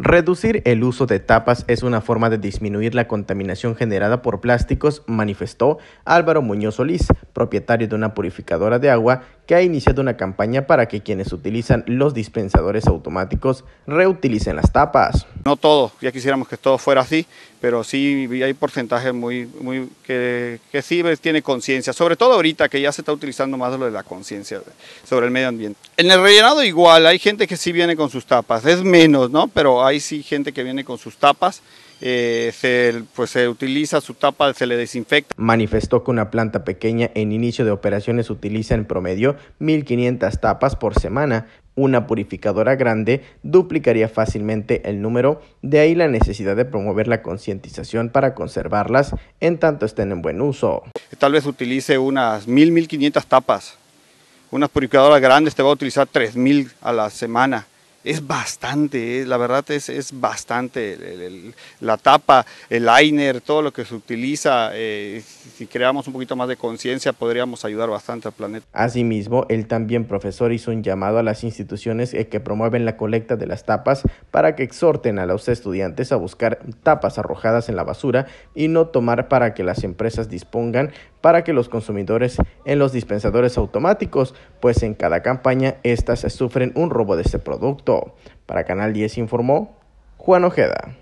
Reducir el uso de tapas es una forma de disminuir la contaminación generada por plásticos, manifestó Álvaro Muñoz Solís, propietario de una purificadora de agua que ha iniciado una campaña para que quienes utilizan los dispensadores automáticos reutilicen las tapas. No todo, ya quisiéramos que todo fuera así, pero sí hay porcentaje muy, muy que, que sí tiene conciencia, sobre todo ahorita que ya se está utilizando más lo de la conciencia sobre el medio ambiente. En el rellenado igual, hay gente que sí viene con sus tapas, es menos, ¿no? Pero hay sí gente que viene con sus tapas. Eh, pues, se, utiliza su tapa, se le desinfecta. Manifestó que una planta pequeña en inicio de operaciones utiliza en promedio 1.500 tapas por semana. Una purificadora grande duplicaría fácilmente el número, de ahí la necesidad de promover la concientización para conservarlas en tanto estén en buen uso. Tal vez utilice unas 1.000, 1.500 tapas. Unas purificadoras grandes te va a utilizar 3.000 a la semana es bastante, eh, la verdad es, es bastante. la tapa, el liner, todo lo que se utiliza, eh, si creamos un poquito más de conciencia podríamos ayudar bastante al planeta. Asimismo, él también profesor hizo un llamado a las instituciones eh, que promueven la colecta de las tapas para que exhorten a los estudiantes a buscar tapas arrojadas en la basura y no tomar para que las empresas dispongan para que los consumidores en los dispensadores automáticos, pues en cada campaña estas sufren un robo de este producto. Para Canal 10 informó Juan Ojeda.